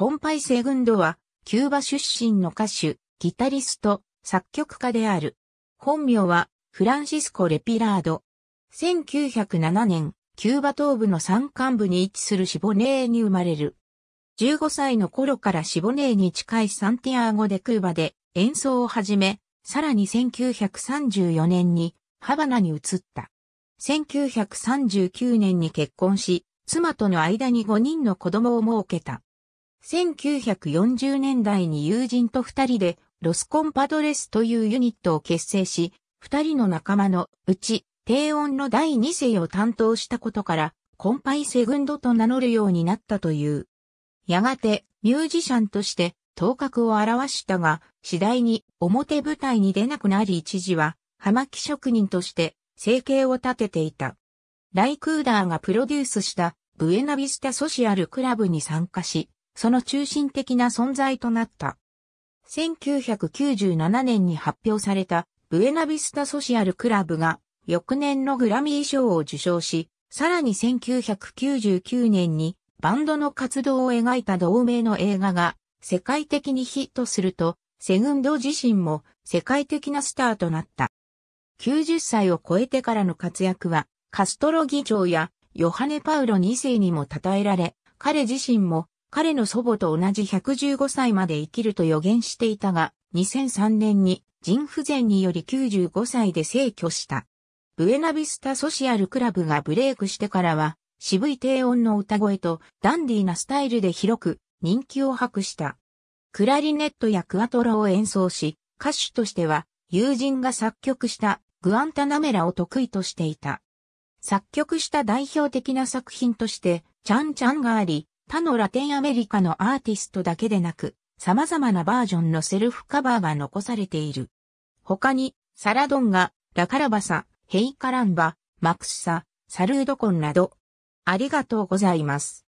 コンパイセグンドは、キューバ出身の歌手、ギタリスト、作曲家である。本名は、フランシスコ・レピラード。1907年、キューバ東部の山間部に位置するシボネーに生まれる。15歳の頃からシボネーに近いサンティアーゴ・でクーバで演奏を始め、さらに1934年にハバナに移った。1939年に結婚し、妻との間に5人の子供を設けた。1940年代に友人と二人でロスコンパドレスというユニットを結成し、二人の仲間のうち低音の第二世を担当したことからコンパイセグンドと名乗るようになったという。やがてミュージシャンとして頭角を表したが、次第に表舞台に出なくなり一時は、葉巻職人として生計を立てていた。ライクーダーがプロデュースしたブエナビスタソシアルクラブに参加し、その中心的な存在となった。1997年に発表されたブエナビスタソシアルクラブが翌年のグラミー賞を受賞し、さらに1999年にバンドの活動を描いた同名の映画が世界的にヒットすると、セグンド自身も世界的なスターとなった。90歳を超えてからの活躍は、カストロ議長やヨハネ・パウロ2世にも称えられ、彼自身も彼の祖母と同じ115歳まで生きると予言していたが、2003年に腎不全により95歳で逝去した。ブエナビスタソシアルクラブがブレイクしてからは、渋い低音の歌声とダンディーなスタイルで広く人気を博した。クラリネットやクアトロを演奏し、歌手としては友人が作曲したグアンタナメラを得意としていた。作曲した代表的な作品として、チャンチャンがあり、他のラテンアメリカのアーティストだけでなく、様々なバージョンのセルフカバーが残されている。他に、サラドンガ、ラカラバサ、ヘイカランバ、マクシサ、サルードコンなど、ありがとうございます。